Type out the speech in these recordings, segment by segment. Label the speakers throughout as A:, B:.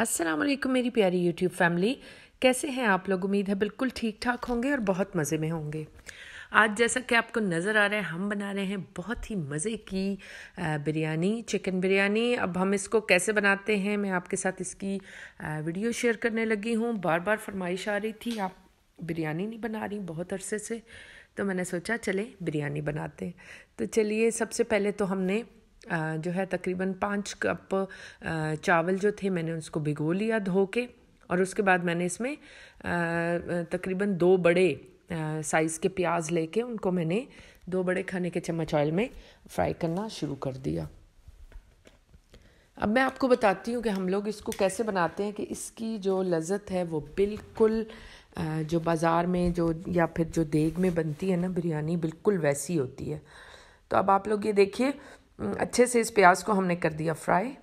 A: अस्सलाम वालेकुम मेरी प्यारी यूट्यूब फैमिली कैसे हैं आप लोग उम्मीद है बिल्कुल ठीक ठाक होंगे और बहुत मज़े में होंगे आज जैसा कि आपको नज़र आ रहा है हम बना रहे हैं बहुत ही मज़े की बिरयानी चिकन बिरयानी अब हम इसको कैसे बनाते हैं मैं आपके साथ इसकी वीडियो शेयर करने लगी हूँ बार बार फरमाइश आ रही थी आप बिरयानी नहीं बना रही बहुत अरसे से तो मैंने सोचा चले बिरयानी बनाते हैं तो चलिए सबसे पहले तो हमने जो है तकरीबन पाँच कप चावल जो थे मैंने उसको भिगो लिया धो के और उसके बाद मैंने इसमें तकरीबन दो बड़े साइज़ के प्याज लेके उनको मैंने दो बड़े खाने के चम्मच ऑयल में फ्राई करना शुरू कर दिया अब मैं आपको बताती हूँ कि हम लोग इसको कैसे बनाते हैं कि इसकी जो लज़त है वो बिल्कुल जो बाज़ार में जो या फिर जो देग में बनती है ना बिरयानी बिल्कुल वैसी होती है तो अब आप लोग ये देखिए हम्म, अच्छे से इस प्याज को हमने कर दिया फ्राई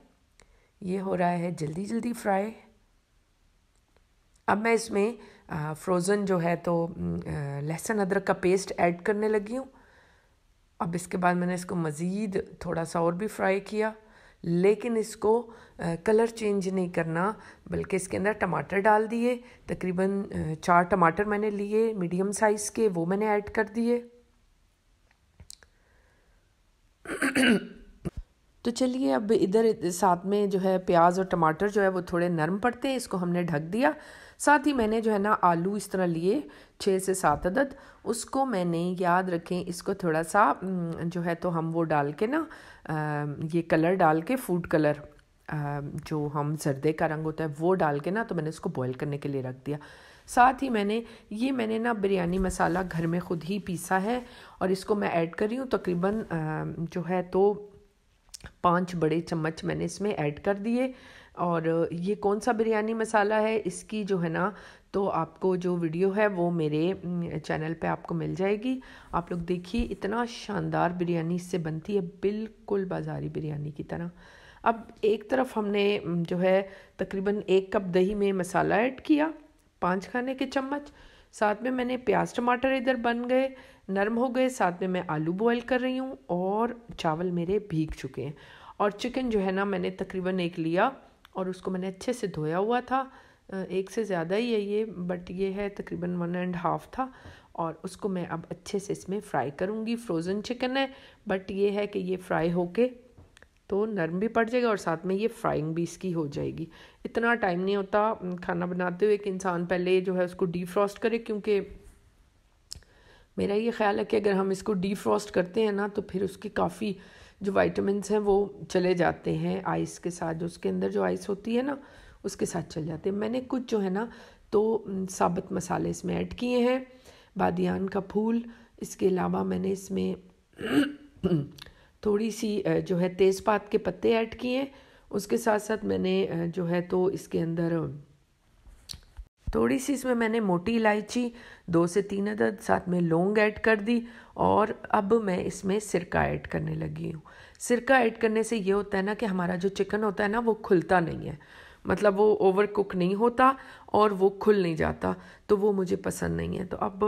A: ये हो रहा है जल्दी जल्दी फ्राई अब मैं इसमें फ्रोज़न जो है तो हम्म, लहसुन अदरक का पेस्ट ऐड करने लगी हूँ अब इसके बाद मैंने इसको मज़ीद थोड़ा सा और भी फ्राई किया लेकिन इसको कलर चेंज नहीं करना बल्कि इसके अंदर टमाटर डाल दिए तकरीबन चार टमाटर मैंने लिए मीडियम साइज़ के वो मैंने ऐड कर दिए तो चलिए अब इधर साथ में जो है प्याज और टमाटर जो है वो थोड़े नरम पड़ते हैं इसको हमने ढक दिया साथ ही मैंने जो है ना आलू इस तरह लिए छः से सात अदद उसको मैंने याद रखें इसको थोड़ा सा जो है तो हम वो डाल के ना ये कलर डाल के फूड कलर जो हम जर्दे का रंग होता है वो डाल के ना तो मैंने इसको बॉयल करने के लिए रख दिया साथ ही मैंने ये मैंने ना बिरयानी मसाला घर में ख़ुद ही पीसा है और इसको मैं ऐड कर रही हूँ तकरीबन जो है तो पाँच बड़े चम्मच मैंने इसमें ऐड कर दिए और ये कौन सा बिरयानी मसाला है इसकी जो है ना तो आपको जो वीडियो है वो मेरे चैनल पे आपको मिल जाएगी आप लोग देखिए इतना शानदार बिरयानी इससे बनती है बिल्कुल बाज़ारी बिरयानी की तरह अब एक तरफ हमने जो है तकरीबन एक कप दही में मसाला ऐड किया पाँच खाने के चम्मच साथ में मैंने प्याज टमाटर इधर बन गए नरम हो गए साथ में मैं आलू बॉयल कर रही हूँ और चावल मेरे भीग चुके हैं और चिकन जो है ना मैंने तकरीबन एक लिया और उसको मैंने अच्छे से धोया हुआ था एक से ज़्यादा ही है ये बट ये है तकरीबन वन एंड हाफ था और उसको मैं अब अच्छे से इसमें फ्राई करूँगी फ्रोज़न चिकन है बट ये है कि ये फ्राई होके तो नरम भी पड़ जाएगा और साथ में ये फ्राइंग भी इसकी हो जाएगी इतना टाइम नहीं होता खाना बनाते हुए कि इंसान पहले जो है उसको डीफ्रॉस्ट करे क्योंकि मेरा ये ख्याल है कि अगर हम इसको डीफ्रॉस्ट करते हैं ना तो फिर उसके काफ़ी जो वाइटमिनस हैं वो चले जाते हैं आइस के साथ जो उसके अंदर जो आइस होती है ना उसके साथ चल जाते हैं मैंने कुछ जो है ना तो साबित मसाले इसमें ऐड किए हैं बादियान का फूल इसके अलावा मैंने इसमें थोड़ी सी जो है तेज़पात के पत्ते ऐड किए उसके साथ साथ मैंने जो है तो इसके अंदर थोड़ी सी इसमें मैंने मोटी इलायची दो से तीन अदद साथ में लौंग ऐड कर दी और अब मैं इसमें सिरका ऐड करने लगी हूँ सिरका ऐड करने से ये होता है ना कि हमारा जो चिकन होता है ना वो खुलता नहीं है मतलब वो ओवर कुक नहीं होता और वो खुल नहीं जाता तो वो मुझे पसंद नहीं है तो अब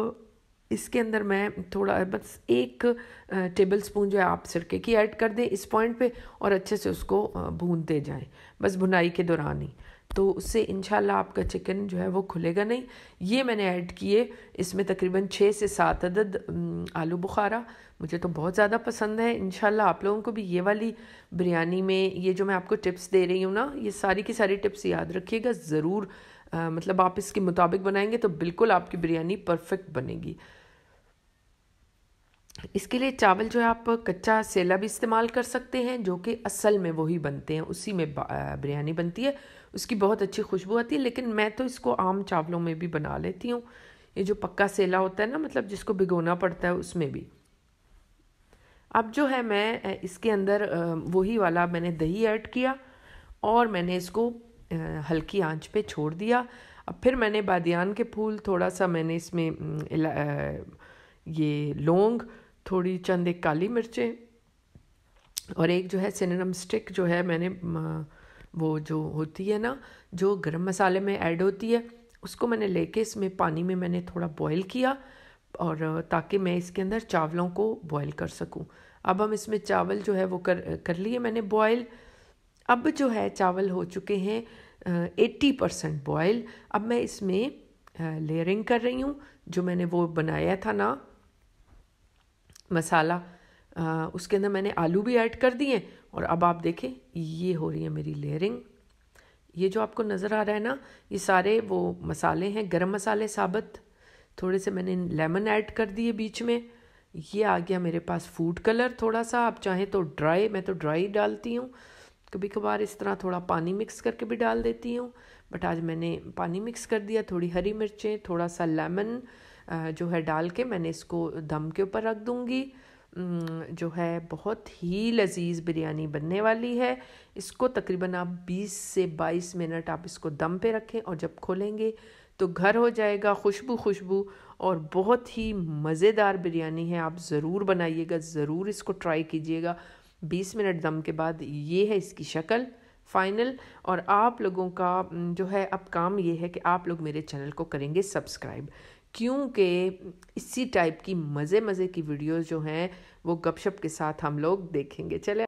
A: इसके अंदर मैं थोड़ा बस एक टेबल स्पून जो है आप सिरके की ऐड कर दें इस पॉइंट पे और अच्छे से उसको भूनते जाएं बस भुनाई के दौरान ही तो उससे इनशाला आपका चिकन जो है वो खुलेगा नहीं ये मैंने ऐड किए इसमें तकरीबन छः से सात अदद आलू बुखारा मुझे तो बहुत ज़्यादा पसंद है इनशाला आप लोगों को भी ये वाली बिरयानी में ये जो मैं आपको टिप्स दे रही हूँ ना ये सारी की सारी टिप्स याद रखिएगा ज़रूर आ, मतलब आप इसके मुताबिक बनाएंगे तो बिल्कुल आपकी बिरयानी परफेक्ट बनेगी इसके लिए चावल जो है आप कच्चा सेला भी इस्तेमाल कर सकते हैं जो कि असल में वही बनते हैं उसी में बिरयानी बनती है उसकी बहुत अच्छी खुशबू आती है लेकिन मैं तो इसको आम चावलों में भी बना लेती हूँ ये जो पक्का सेला होता है ना मतलब जिसको भिगोना पड़ता है उसमें भी अब जो है मैं इसके अंदर वही वाला मैंने दही ऐड किया और मैंने इसको हल्की आंच पे छोड़ दिया अब फिर मैंने बादियान के फूल थोड़ा सा मैंने इसमें ये लौंग थोड़ी चंद एक काली मिर्चें और एक जो है सिनेम स्टिक जो है मैंने वो जो होती है ना जो गरम मसाले में ऐड होती है उसको मैंने लेके इसमें पानी में मैंने थोड़ा बॉईल किया और ताकि मैं इसके अंदर चावलों को बॉईल कर सकूं अब हम इसमें चावल जो है वो कर कर लिए मैंने बॉईल अब जो है चावल हो चुके हैं एट्टी परसेंट बॉयल अब मैं इसमें लेयरिंग कर रही हूँ जो मैंने वो बनाया था ना मसाला आ, उसके अंदर मैंने आलू भी ऐड कर दिए और अब आप देखें ये हो रही है मेरी लेयरिंग ये जो आपको नज़र आ रहा है ना ये सारे वो मसाले हैं गरम मसाले साबत थोड़े से मैंने लेमन ऐड कर दिए बीच में ये आ गया मेरे पास फूड कलर थोड़ा सा आप चाहें तो ड्राई मैं तो ड्राई डालती हूँ कभी कभार इस तरह थोड़ा पानी मिक्स करके भी डाल देती हूँ बट आज मैंने पानी मिक्स कर दिया थोड़ी हरी मिर्चें थोड़ा सा लेमन जो है डाल के मैंने इसको दम के ऊपर रख दूँगी जो है बहुत ही लजीज बिरयानी बनने वाली है इसको तकरीबन आप 20 से 22 मिनट आप इसको दम पे रखें और जब खोलेंगे तो घर हो जाएगा खुशबू खुशबू और बहुत ही मज़ेदार बिरयानी है आप ज़रूर बनाइएगा ज़रूर इसको ट्राई कीजिएगा बीस मिनट दम के बाद ये है इसकी शक्ल फाइनल और आप लोगों का जो है अब काम ये है कि आप लोग मेरे चैनल को करेंगे सब्सक्राइब क्योंकि इसी टाइप की मज़े मज़े की वीडियोस जो हैं वो गपशप के साथ हम लोग देखेंगे चले